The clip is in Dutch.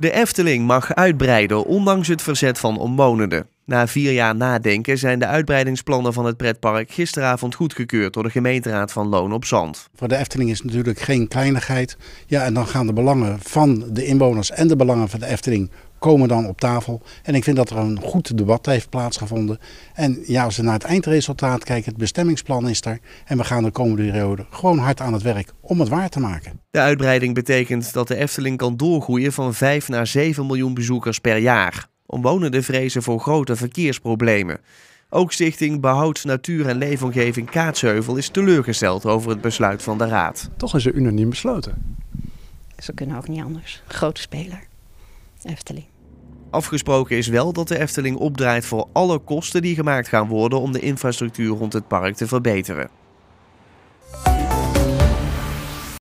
De Efteling mag uitbreiden, ondanks het verzet van omwonenden. Na vier jaar nadenken zijn de uitbreidingsplannen van het pretpark gisteravond goedgekeurd door de gemeenteraad van Loon op Zand. Voor de Efteling is natuurlijk geen kleinigheid. Ja, en dan gaan de belangen van de inwoners en de belangen van de Efteling komen dan op tafel. En ik vind dat er een goed debat heeft plaatsgevonden. En ja, als we naar het eindresultaat kijken, het bestemmingsplan is er. En we gaan de komende periode gewoon hard aan het werk om het waar te maken. De uitbreiding betekent dat de Efteling kan doorgroeien van 5 naar 7 miljoen bezoekers per jaar. Omwonenden vrezen voor grote verkeersproblemen. Ook Stichting Behoud Natuur en Leefomgeving Kaatsheuvel is teleurgesteld over het besluit van de Raad. Toch is er unaniem besloten. Ze kunnen ook niet anders. Grote speler. Efteling. Afgesproken is wel dat de Efteling opdraait voor alle kosten die gemaakt gaan worden om de infrastructuur rond het park te verbeteren.